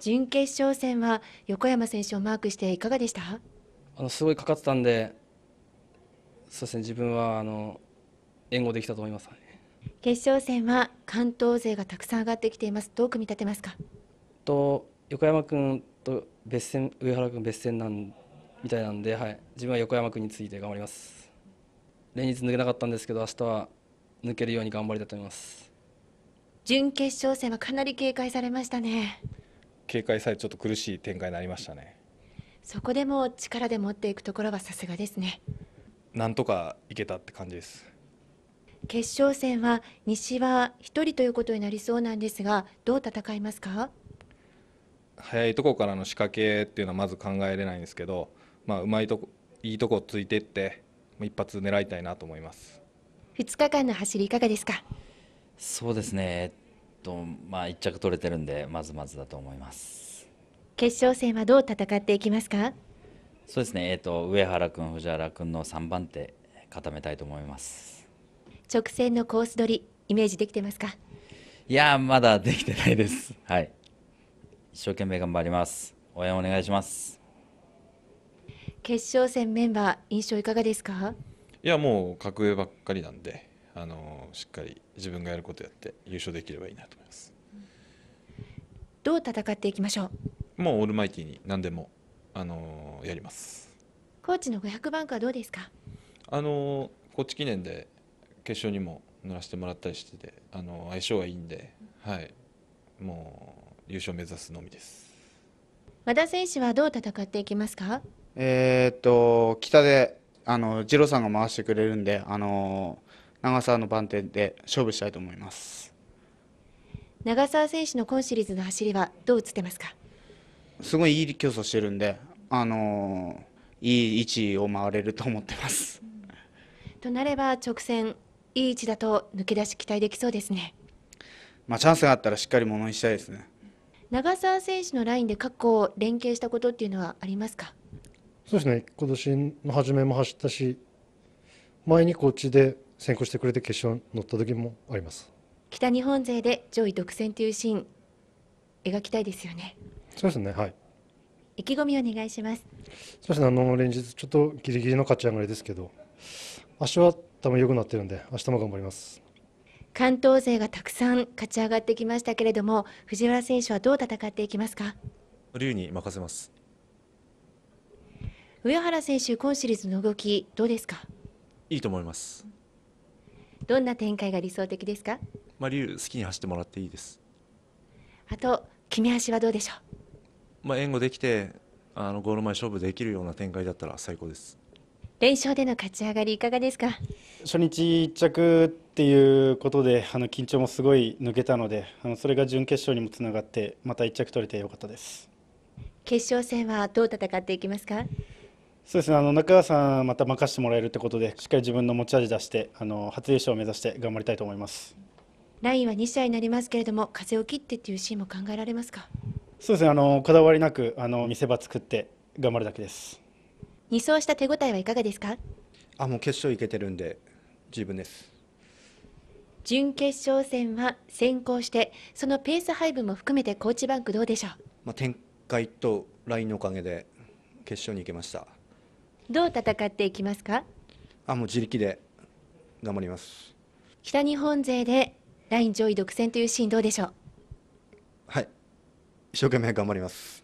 準決勝戦は横山選手をマークしていかがでしたあのすごいかかってたんでそうですね自分はあの援護できたと思います、ね、決勝戦は関東勢がたくさん上がってきていますどう組み立てますかと横山君と別戦上原君別戦なんみたいなんで、はい、自分は横山君について頑張ります連日抜けなかったんですけど明日は抜けるように頑張りたいと思います準決勝戦はかなり警戒されましたね警戒されちょっと苦しい展開になりましたねそこでも力で持っていくところはさすがですねなんとかいけたって感じです決勝戦は西は1人ということになりそうなんですがどう戦いますか早いとこからの仕掛けっていうのはまず考えれないんですけど、まあ、うまいとこいいとこついてって一発狙いたいなと思います2日間の走りいかがですかそうですねと、まあ、一着取れてるんで、まずまずだと思います決勝戦はどう戦っていきますかそうですね、えーと、と上原君、藤原君の3番手、固めたいと思います直線のコース取り、イメージできてますかいやまだできてないです。はい。一生懸命頑張ります。応援お願いします。決勝戦メンバー印象いかがですか？いやもう格上ばっかりなんで、あのしっかり自分がやることやって優勝できればいいなと思いますどう戦っていきましょうもうオールマイティに何でもあのやりますコーチの500バンはどうですかあのコーチ記念で決勝にも乗らせてもらったりしててあの相性はいいんで、はい、もう優勝目指すのみです和田選手はどう戦っていきますかえー、っと北であの次郎さんが回してくれるんであの長澤の番手で勝負したいと思います長澤選手の今シリーズの走りはどう映ってますかすごいいい競争してるんで、あのー、いい位置を回れると思ってます。となれば直線いい位置だと抜け出し期待できそうですね。まあ、チャンスがあったらしっかりものにしたいですね。長澤選手のラインで過去連携したことっていうのはありますか。そうですね。今年の初めも走ったし、前にこっちで先行してくれて決勝に乗った時もあります北日本勢で上位独占というシーン描きたいですよねそうですねはい意気込みお願いしますそうですねあの連日ちょっとギリギリの勝ち上がりですけど足は多分良くなってるんで明日も頑張ります関東勢がたくさん勝ち上がってきましたけれども藤原選手はどう戦っていきますか龍に任せます上原選手今シリーズの動きどうですかいいと思いますどんな展開が理想的ですかまあ、リュウ好きに走ってもらっていいですあと決め足はどうでしょうまあ、援護できてあのゴール前勝負できるような展開だったら最高です連勝での勝ち上がりいかがですか初日一着っていうことであの緊張もすごい抜けたのであのそれが準決勝にもつながってまた一着取れてよかったです決勝戦はどう戦っていきますかそうですねあの中川さんまた任せてもらえるってことでしっかり自分の持ち味出してあの初優勝を目指して頑張りたいと思いますラインは2試合になりますけれども風を切ってっていうシーンも考えられますかそうですねあのこだわりなくあの見せ場作って頑張るだけです2走した手応えはいかがですかあもう決勝いけてるんで十分です準決勝戦は先行してそのペース配分も含めてコーチバンクどうでしょう、まあ、展開とラインのおかげで決勝に行けましたどう戦っていきますかあもう自力で頑張ります北日本勢でライン上位独占というシーンどうでしょうはい一生懸命頑張ります